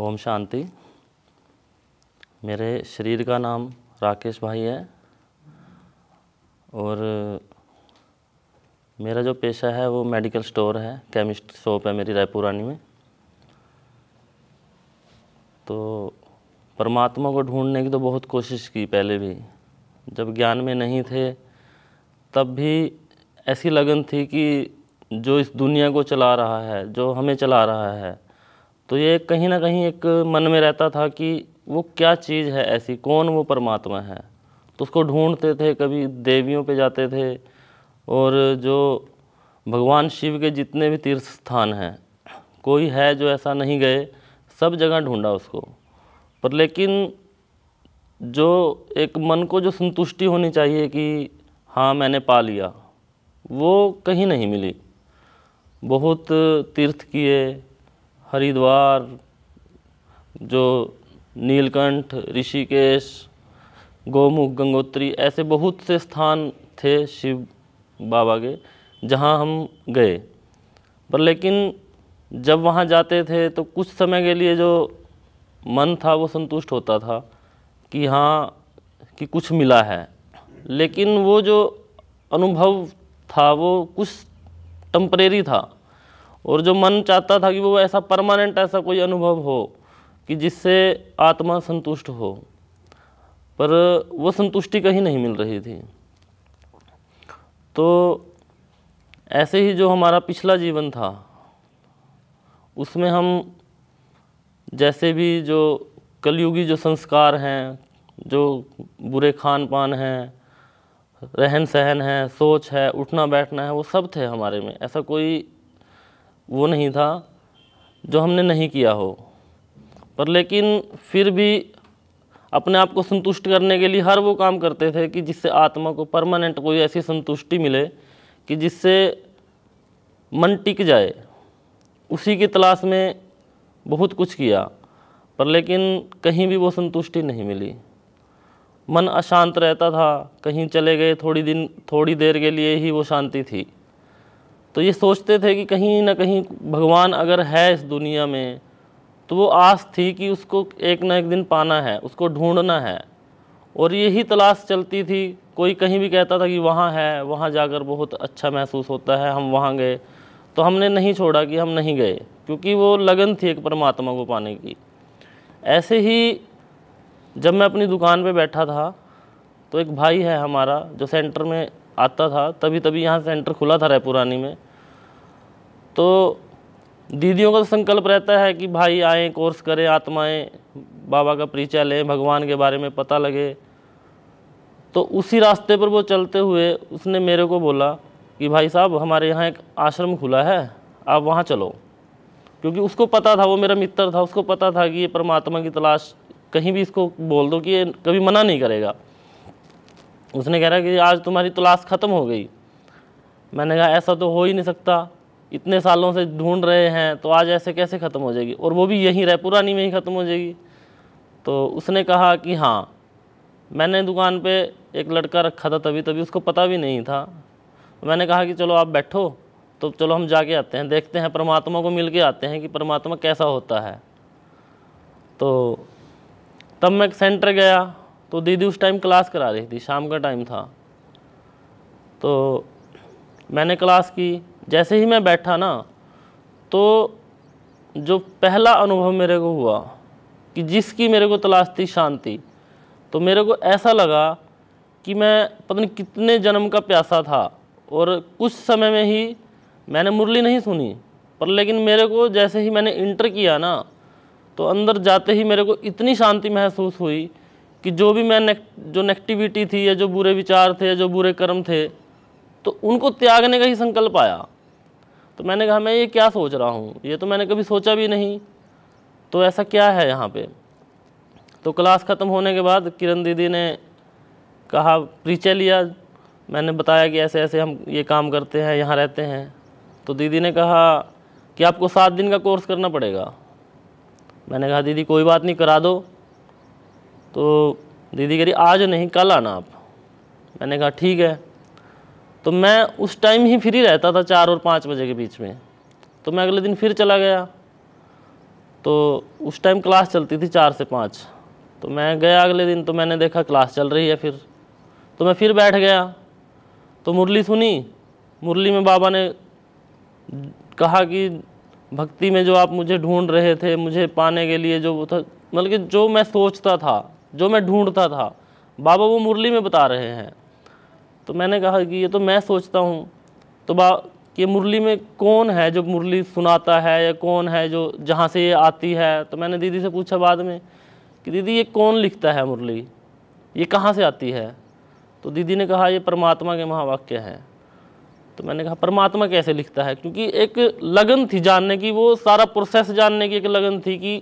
ओम शांति मेरे शरीर का नाम राकेश भाई है और मेरा जो पेशा है वो मेडिकल स्टोर है केमिस्ट शॉप है मेरी रायपुरानी में तो परमात्मा को ढूंढने की तो बहुत कोशिश की पहले भी जब ज्ञान में नहीं थे तब भी ऐसी लगन थी कि जो इस दुनिया को चला रहा है जो हमें चला रहा है तो ये कहीं ना कहीं एक मन में रहता था कि वो क्या चीज़ है ऐसी कौन वो परमात्मा है तो उसको ढूंढते थे कभी देवियों पे जाते थे और जो भगवान शिव के जितने भी तीर्थ स्थान हैं कोई है जो ऐसा नहीं गए सब जगह ढूंढा उसको पर लेकिन जो एक मन को जो संतुष्टि होनी चाहिए कि हाँ मैंने पा लिया वो कहीं नहीं मिली बहुत तीर्थ किए हरिद्वार जो नीलकंठ ऋषिकेश गोमुख गंगोत्री ऐसे बहुत से स्थान थे शिव बाबा के जहाँ हम गए पर लेकिन जब वहाँ जाते थे तो कुछ समय के लिए जो मन था वो संतुष्ट होता था कि हाँ कि कुछ मिला है लेकिन वो जो अनुभव था वो कुछ टम्परेरी था और जो मन चाहता था कि वो ऐसा परमानेंट ऐसा कोई अनुभव हो कि जिससे आत्मा संतुष्ट हो पर वो संतुष्टि कहीं नहीं मिल रही थी तो ऐसे ही जो हमारा पिछला जीवन था उसमें हम जैसे भी जो कलयुगी जो संस्कार हैं जो बुरे खान पान हैं रहन सहन है सोच है उठना बैठना है वो सब थे हमारे में ऐसा कोई वो नहीं था जो हमने नहीं किया हो पर लेकिन फिर भी अपने आप को संतुष्ट करने के लिए हर वो काम करते थे कि जिससे आत्मा को परमानेंट कोई ऐसी संतुष्टि मिले कि जिससे मन टिक जाए उसी की तलाश में बहुत कुछ किया पर लेकिन कहीं भी वो संतुष्टि नहीं मिली मन अशांत रहता था कहीं चले गए थोड़ी दिन थोड़ी देर के लिए ही वो शांति थी तो ये सोचते थे कि कहीं ना कहीं भगवान अगर है इस दुनिया में तो वो आस थी कि उसको एक ना एक दिन पाना है उसको ढूंढना है और यही तलाश चलती थी कोई कहीं भी कहता था कि वहाँ है वहाँ जाकर बहुत अच्छा महसूस होता है हम वहाँ गए तो हमने नहीं छोड़ा कि हम नहीं गए क्योंकि वो लगन थी एक परमात्मा को पाने की ऐसे ही जब मैं अपनी दुकान पे बैठा था तो एक भाई है हमारा जो सेंटर में आता था तभी तभी यहाँ सेंटर खुला था रैपुरानी में तो दीदियों का तो संकल्प रहता है कि भाई आएँ कोर्स करें आत्माएँ बाबा का परिचय लें भगवान के बारे में पता लगे तो उसी रास्ते पर वो चलते हुए उसने मेरे को बोला कि भाई साहब हमारे यहाँ एक आश्रम खुला है आप वहाँ चलो क्योंकि उसको पता था वो मेरा मित्र था उसको पता था कि ये परमात्मा की तलाश कहीं भी इसको बोल दो कि ये कभी मना नहीं करेगा उसने कह रहा कि आज तुम्हारी तलाश ख़त्म हो गई मैंने कहा ऐसा तो हो ही नहीं सकता इतने सालों से ढूंढ रहे हैं तो आज ऐसे कैसे ख़त्म हो जाएगी और वो भी यहीं पुरानी में ही ख़त्म हो जाएगी तो उसने कहा कि हाँ मैंने दुकान पे एक लड़का रखा था तभी तभी उसको पता भी नहीं था मैंने कहा कि चलो आप बैठो तो चलो हम जाके आते हैं देखते हैं परमात्मा को मिल के आते हैं कि परमात्मा कैसा होता है तो तब मैं सेंटर गया तो दीदी उस टाइम क्लास करा रही थी शाम का टाइम था तो मैंने क्लास की जैसे ही मैं बैठा ना तो जो पहला अनुभव मेरे को हुआ कि जिसकी मेरे को तलाश थी शांति तो मेरे को ऐसा लगा कि मैं पता नहीं कितने जन्म का प्यासा था और कुछ समय में ही मैंने मुरली नहीं सुनी पर लेकिन मेरे को जैसे ही मैंने इंटर किया ना तो अंदर जाते ही मेरे को इतनी शांति महसूस हुई कि जो भी मैं नेक, जो नेगेटिविटी थी या जो बुरे विचार थे या जो बुरे कर्म थे तो उनको त्यागने का ही संकल्प आया तो मैंने कहा मैं ये क्या सोच रहा हूँ ये तो मैंने कभी सोचा भी नहीं तो ऐसा क्या है यहाँ पे तो क्लास ख़त्म होने के बाद किरण दीदी ने कहा परिचय लिया मैंने बताया कि ऐसे ऐसे हम ये काम करते हैं यहाँ रहते हैं तो दीदी ने कहा कि आपको सात दिन का कोर्स करना पड़ेगा मैंने कहा दीदी कोई बात नहीं करा दो तो दीदी कह रही आज नहीं कल आना आप मैंने कहा ठीक है तो मैं उस टाइम ही फ्री रहता था चार और पाँच बजे के बीच में तो मैं अगले दिन फिर चला गया तो उस टाइम क्लास चलती थी चार से पाँच तो मैं गया अगले दिन तो मैंने देखा क्लास चल रही है फिर तो मैं फिर बैठ गया तो मुरली सुनी मुरली में बाबा ने कहा कि भक्ति में जो आप मुझे ढूंढ रहे थे मुझे पाने के लिए जो था मतलब कि जो मैं सोचता था जो मैं ढूंढता था बाबा वो मुरली में बता रहे हैं तो मैंने कहा कि ये तो मैं सोचता हूँ तो बा कि मुरली में कौन है जो मुरली सुनाता है या कौन है जो जहाँ से ये आती है तो मैंने दीदी से पूछा बाद में कि दीदी ये कौन लिखता है मुरली ये कहाँ से आती है तो दीदी ने कहा ये परमात्मा के महावाक्य हैं तो मैंने कहा परमात्मा कैसे लिखता है क्योंकि एक लगन थी जानने की वो सारा प्रोसेस जानने की एक लगन थी कि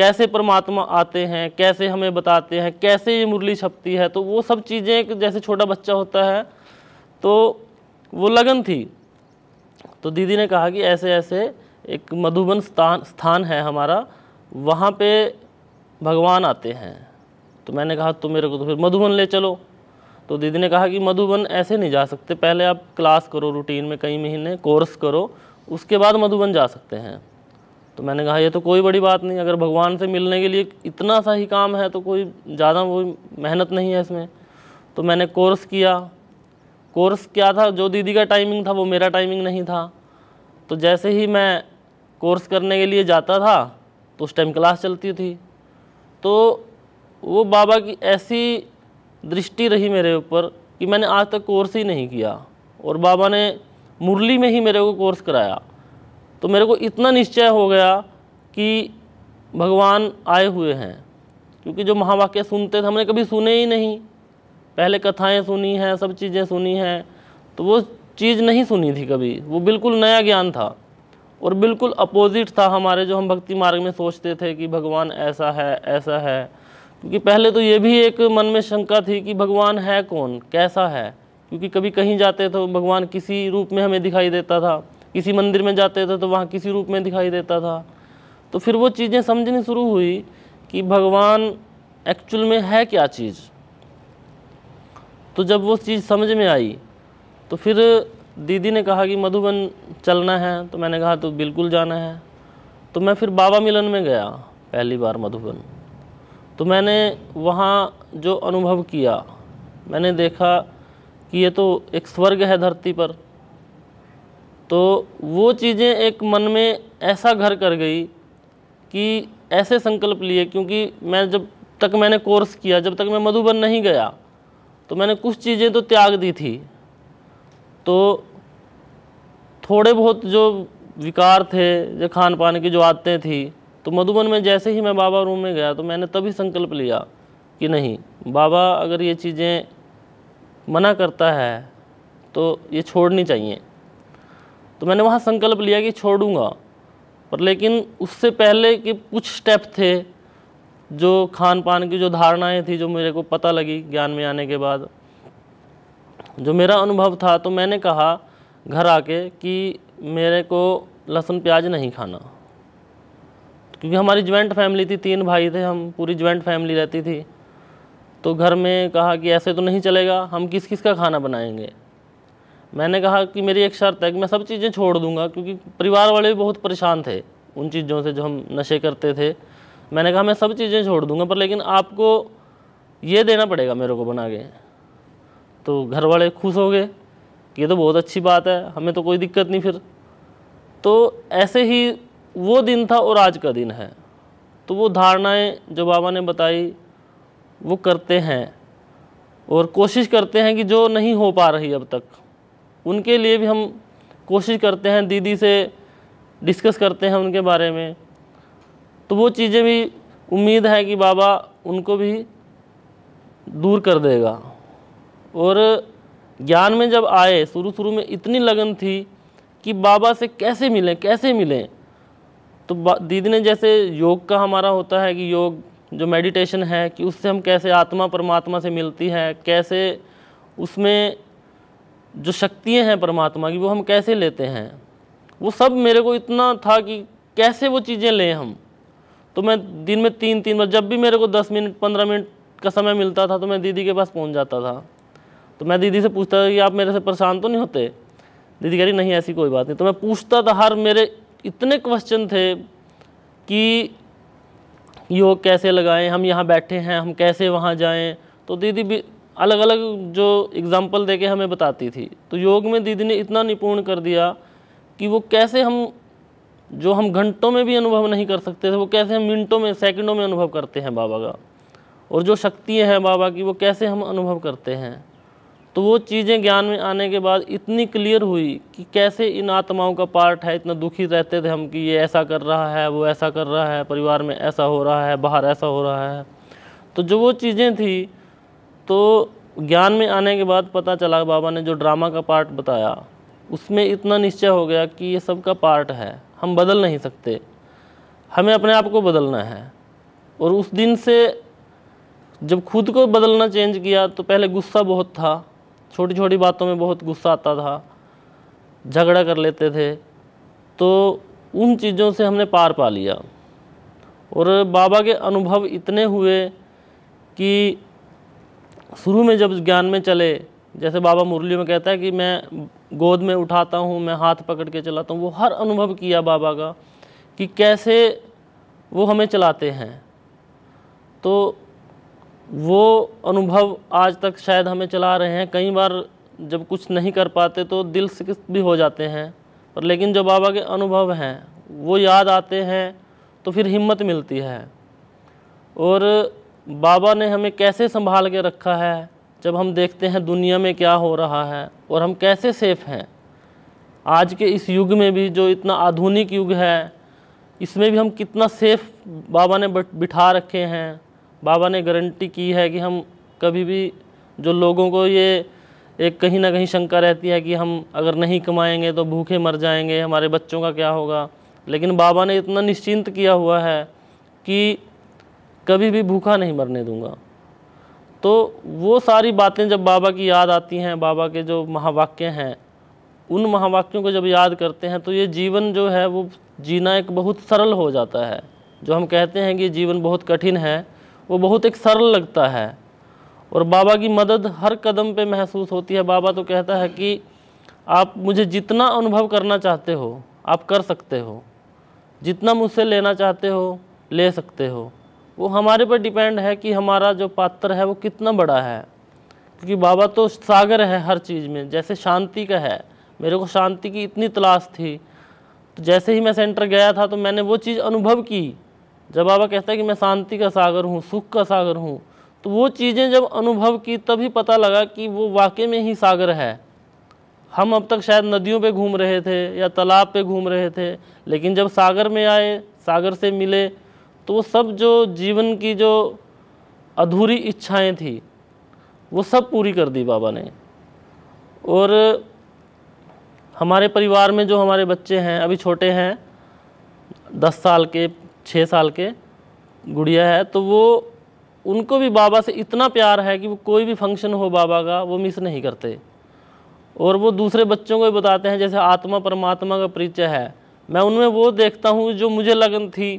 कैसे परमात्मा आते हैं कैसे हमें बताते हैं कैसे ये मुरली छपती है तो वो सब चीज़ें जैसे छोटा बच्चा होता है तो वो लगन थी तो दीदी ने कहा कि ऐसे ऐसे एक मधुबन स्थान स्थान है हमारा वहाँ पे भगवान आते हैं तो मैंने कहा तो मेरे को तो फिर मधुबन ले चलो तो दीदी ने कहा कि मधुबन ऐसे नहीं जा सकते पहले आप क्लास करो रूटीन में कई महीने कोर्स करो उसके बाद मधुबन जा सकते हैं तो मैंने कहा ये तो कोई बड़ी बात नहीं अगर भगवान से मिलने के लिए इतना सा ही काम है तो कोई ज़्यादा वो मेहनत नहीं है इसमें तो मैंने कोर्स किया कोर्स क्या था जो दीदी का टाइमिंग था वो मेरा टाइमिंग नहीं था तो जैसे ही मैं कोर्स करने के लिए जाता था तो उस टाइम क्लास चलती थी तो वो बाबा की ऐसी दृष्टि रही मेरे ऊपर कि मैंने आज तक कोर्स ही नहीं किया और बाबा ने मुरली में ही मेरे को कोर्स कराया तो मेरे को इतना निश्चय हो गया कि भगवान आए हुए हैं क्योंकि जो महावाक्य सुनते थे हमने कभी सुने ही नहीं पहले कथाएं सुनी हैं सब चीज़ें सुनी हैं तो वो चीज़ नहीं सुनी थी कभी वो बिल्कुल नया ज्ञान था और बिल्कुल अपोजिट था हमारे जो हम भक्ति मार्ग में सोचते थे कि भगवान ऐसा है ऐसा है क्योंकि पहले तो ये भी एक मन में शंका थी कि भगवान है कौन कैसा है क्योंकि कभी कहीं जाते तो भगवान किसी रूप में हमें दिखाई देता था किसी मंदिर में जाते थे तो वहाँ किसी रूप में दिखाई देता था तो फिर वो चीज़ें समझनी शुरू हुई कि भगवान एक्चुअल में है क्या चीज़ तो जब वो चीज़ समझ में आई तो फिर दीदी ने कहा कि मधुबन चलना है तो मैंने कहा तो बिल्कुल जाना है तो मैं फिर बाबा मिलन में गया पहली बार मधुबन तो मैंने वहाँ जो अनुभव किया मैंने देखा कि ये तो एक स्वर्ग है धरती पर तो वो चीज़ें एक मन में ऐसा घर कर गई कि ऐसे संकल्प लिए क्योंकि मैं जब तक मैंने कोर्स किया जब तक मैं मधुबन नहीं गया तो मैंने कुछ चीज़ें तो त्याग दी थी तो थोड़े बहुत जो विकार थे जो खान पान की जो आदतें थी तो मधुबन में जैसे ही मैं बाबा रूम में गया तो मैंने तभी संकल्प लिया कि नहीं बाबा अगर ये चीज़ें मना करता है तो ये छोड़नी चाहिए तो मैंने वहाँ संकल्प लिया कि छोड़ूंगा पर लेकिन उससे पहले के कुछ स्टेप थे जो खान पान की जो धारणाएं थी जो मेरे को पता लगी ज्ञान में आने के बाद जो मेरा अनुभव था तो मैंने कहा घर आके कि मेरे को लहसुन प्याज नहीं खाना क्योंकि हमारी ज्वाइंट फैमिली थी तीन भाई थे हम पूरी ज्वाइंट फैमिली रहती थी तो घर में कहा कि ऐसे तो नहीं चलेगा हम किस किस का खाना बनाएंगे मैंने कहा कि मेरी एक शर्त है कि मैं सब चीज़ें छोड़ दूंगा क्योंकि परिवार वाले भी बहुत परेशान थे उन चीज़ों से जो हम नशे करते थे मैंने कहा मैं सब चीज़ें छोड़ दूंगा पर लेकिन आपको ये देना पड़ेगा मेरे को बना के तो घर वाले खुश हो गए ये तो बहुत अच्छी बात है हमें तो कोई दिक्कत नहीं फिर तो ऐसे ही वो दिन था और आज का दिन है तो वो धारणाएं जो बाबा ने बताई वो करते हैं और कोशिश करते हैं कि जो नहीं हो पा रही अब तक उनके लिए भी हम कोशिश करते हैं दीदी से डिस्कस करते हैं उनके बारे में तो वो चीज़ें भी उम्मीद है कि बाबा उनको भी दूर कर देगा और ज्ञान में जब आए शुरू शुरू में इतनी लगन थी कि बाबा से कैसे मिलें कैसे मिलें तो दीदी ने जैसे योग का हमारा होता है कि योग जो मेडिटेशन है कि उससे हम कैसे आत्मा परमात्मा से मिलती है कैसे उसमें जो शक्तियाँ हैं परमात्मा की वो हम कैसे लेते हैं वो सब मेरे को इतना था कि कैसे वो चीज़ें लें हम तो मैं दिन में तीन तीन बार जब भी मेरे को दस मिनट पंद्रह मिनट का समय मिलता था तो मैं दीदी के पास पहुंच जाता था तो मैं दीदी से पूछता था कि आप मेरे से परेशान तो नहीं होते दीदी कह रही नहीं ऐसी कोई बात नहीं तो मैं पूछता था हर मेरे इतने क्वेश्चन थे कि योग कैसे लगाएं हम यहाँ बैठे हैं हम कैसे वहाँ जाएँ तो दीदी भी अलग अलग जो एग्ज़ाम्पल देके हमें बताती थी तो योग में दीदी ने इतना निपुण कर दिया कि वो कैसे हम जो हम घंटों में भी अनुभव नहीं कर सकते थे वो कैसे हम मिनटों में सेकंडों में अनुभव करते हैं बाबा का और जो शक्तियाँ हैं बाबा की वो कैसे हम अनुभव करते हैं तो वो चीज़ें ज्ञान में आने के बाद इतनी क्लियर हुई कि कैसे इन आत्माओं का पार्ट है इतना दुखी रहते थे हम कि ये ऐसा कर रहा है वो ऐसा कर रहा है परिवार में ऐसा हो रहा है बाहर ऐसा हो रहा है तो जो वो चीज़ें थी तो ज्ञान में आने के बाद पता चला बाबा ने जो ड्रामा का पार्ट बताया उसमें इतना निश्चय हो गया कि ये सब का पार्ट है हम बदल नहीं सकते हमें अपने आप को बदलना है और उस दिन से जब खुद को बदलना चेंज किया तो पहले गुस्सा बहुत था छोटी छोटी बातों में बहुत गुस्सा आता था झगड़ा कर लेते थे तो उन चीज़ों से हमने पार पा लिया और बाबा के अनुभव इतने हुए कि शुरू में जब ज्ञान में चले जैसे बाबा मुरली में कहता है कि मैं गोद में उठाता हूँ मैं हाथ पकड़ के चलाता हूँ वो हर अनुभव किया बाबा का कि कैसे वो हमें चलाते हैं तो वो अनुभव आज तक शायद हमें चला रहे हैं कई बार जब कुछ नहीं कर पाते तो दिल से भी हो जाते हैं पर लेकिन जो बाबा के अनुभव हैं वो याद आते हैं तो फिर हिम्मत मिलती है और बाबा ने हमें कैसे संभाल के रखा है जब हम देखते हैं दुनिया में क्या हो रहा है और हम कैसे सेफ़ हैं आज के इस युग में भी जो इतना आधुनिक युग है इसमें भी हम कितना सेफ़ बाबा ने बिठा रखे हैं बाबा ने गारंटी की है कि हम कभी भी जो लोगों को ये एक कहीं ना कहीं शंका रहती है कि हम अगर नहीं कमाएंगे तो भूखे मर जाएंगे हमारे बच्चों का क्या होगा लेकिन बाबा ने इतना निश्चिंत किया हुआ है कि कभी भी भूखा नहीं मरने दूंगा तो वो सारी बातें जब बाबा की याद आती हैं बाबा के जो महावाक्य हैं उन महावाक्यों को जब याद करते हैं तो ये जीवन जो है वो जीना एक बहुत सरल हो जाता है जो हम कहते हैं कि जीवन बहुत कठिन है वो बहुत एक सरल लगता है और बाबा की मदद हर कदम पे महसूस होती है बाबा तो कहता है कि आप मुझे जितना अनुभव करना चाहते हो आप कर सकते हो जितना मुझसे लेना चाहते हो ले सकते हो वो हमारे पर डिपेंड है कि हमारा जो पात्र है वो कितना बड़ा है क्योंकि बाबा तो सागर है हर चीज़ में जैसे शांति का है मेरे को शांति की इतनी तलाश थी तो जैसे ही मैं सेंटर गया था तो मैंने वो चीज़ अनुभव की जब बाबा कहता है कि मैं शांति का सागर हूँ सुख का सागर हूँ तो वो चीज़ें जब अनुभव की तभी पता लगा कि वो वाकई में ही सागर है हम अब तक शायद नदियों पे घूम रहे थे या तालाब पे घूम रहे थे लेकिन जब सागर में आए सागर से मिले तो वो सब जो जीवन की जो अधूरी इच्छाएं थी वो सब पूरी कर दी बाबा ने और हमारे परिवार में जो हमारे बच्चे हैं अभी छोटे हैं दस साल के छः साल के गुड़िया है तो वो उनको भी बाबा से इतना प्यार है कि वो कोई भी फंक्शन हो बाबा का वो मिस नहीं करते और वो दूसरे बच्चों को भी बताते हैं जैसे आत्मा परमात्मा का परिचय है मैं उनमें वो देखता हूँ जो मुझे लगन थी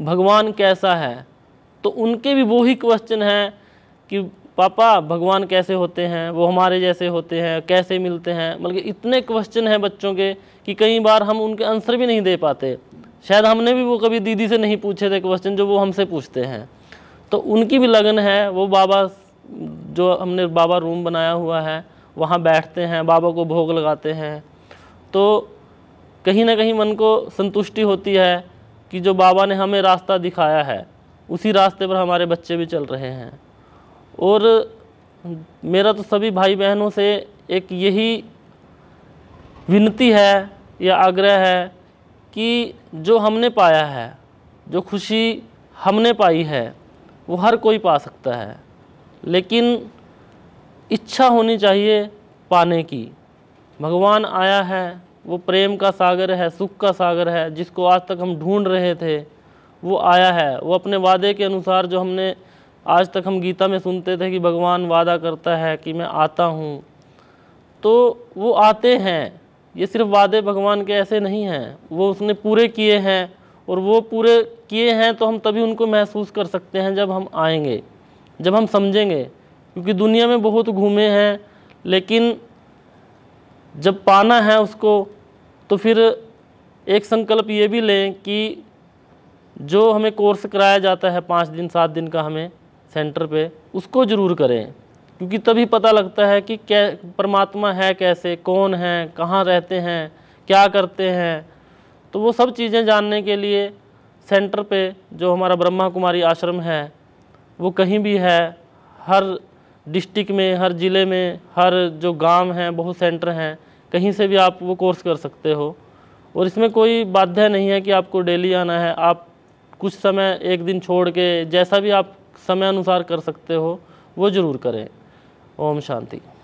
भगवान कैसा है तो उनके भी वो ही क्वेश्चन हैं कि पापा भगवान कैसे होते हैं वो हमारे जैसे होते हैं कैसे मिलते हैं बल्कि मतलब इतने क्वेश्चन हैं बच्चों के कि कई बार हम उनके आंसर भी नहीं दे पाते शायद हमने भी वो कभी दीदी से नहीं पूछे थे क्वेश्चन जो वो हमसे पूछते हैं तो उनकी भी लगन है वो बाबा जो हमने बाबा रूम बनाया हुआ है वहाँ बैठते हैं बाबा को भोग लगाते हैं तो कहीं ना कहीं मन को संतुष्टि होती है कि जो बाबा ने हमें रास्ता दिखाया है उसी रास्ते पर हमारे बच्चे भी चल रहे हैं और मेरा तो सभी भाई बहनों से एक यही विनती है या आग्रह है कि जो हमने पाया है जो खुशी हमने पाई है वो हर कोई पा सकता है लेकिन इच्छा होनी चाहिए पाने की भगवान आया है वो प्रेम का सागर है सुख का सागर है जिसको आज तक हम ढूंढ रहे थे वो आया है वो अपने वादे के अनुसार जो हमने आज तक हम गीता में सुनते थे कि भगवान वादा करता है कि मैं आता हूँ तो वो आते हैं ये सिर्फ वादे भगवान के ऐसे नहीं हैं वो उसने पूरे किए हैं और वो पूरे किए हैं तो हम तभी उनको महसूस कर सकते हैं जब हम आएंगे जब हम समझेंगे क्योंकि दुनिया में बहुत घूमे हैं लेकिन जब पाना है उसको तो फिर एक संकल्प ये भी लें कि जो हमें कोर्स कराया जाता है पाँच दिन सात दिन का हमें सेंटर पे उसको ज़रूर करें क्योंकि तभी पता लगता है कि क्या परमात्मा है कैसे कौन है कहाँ रहते हैं क्या करते हैं तो वो सब चीज़ें जानने के लिए सेंटर पे जो हमारा ब्रह्मा कुमारी आश्रम है वो कहीं भी है हर डिस्ट्रिक्ट में हर ज़िले में हर जो गांव हैं बहुत सेंटर हैं कहीं से भी आप वो कोर्स कर सकते हो और इसमें कोई बाध्य नहीं है कि आपको डेली आना है आप कुछ समय एक दिन छोड़ के जैसा भी आप समय अनुसार कर सकते हो वो ज़रूर करें ओम शांति